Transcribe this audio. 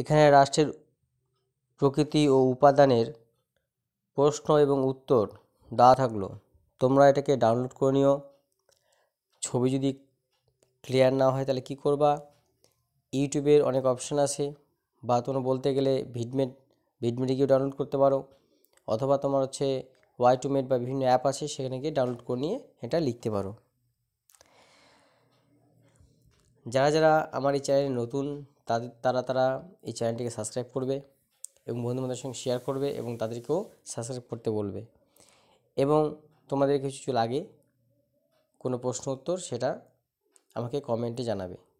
এখানে রাষ্ট্রের প্রকৃতি ও উপাদানের প্রশ্ন এবং উত্তর দেওয়া থাকলো তোমরা এটাকে ডাউনলোড করে নিও ছবি যদি ক্লিয়ার না হয় তাহলে কি করবা ইউটিউবের অনেক অপশান আছে বা তোমরা বলতে গেলে ভিডমেট ভিডমেটে গিয়ে ডাউনলোড করতে পারো অথবা তোমার হচ্ছে ওয়াই টু মেট বা বিভিন্ন অ্যাপ আছে সেখানে গিয়ে ডাউনলোড করে নিয়ে এটা লিখতে পারো যারা যারা আমার এই চ্যানেলে নতুন তাদের তারা তারা এই চ্যানেলটিকে সাবস্ক্রাইব করবে এবং বন্ধুবান্ধবের সঙ্গে শেয়ার করবে এবং তাদেরকেও সাবস্ক্রাইব করতে বলবে এবং তোমাদের কিছু লাগে কোনো প্রশ্ন উত্তর সেটা আমাকে কমেন্টে জানাবে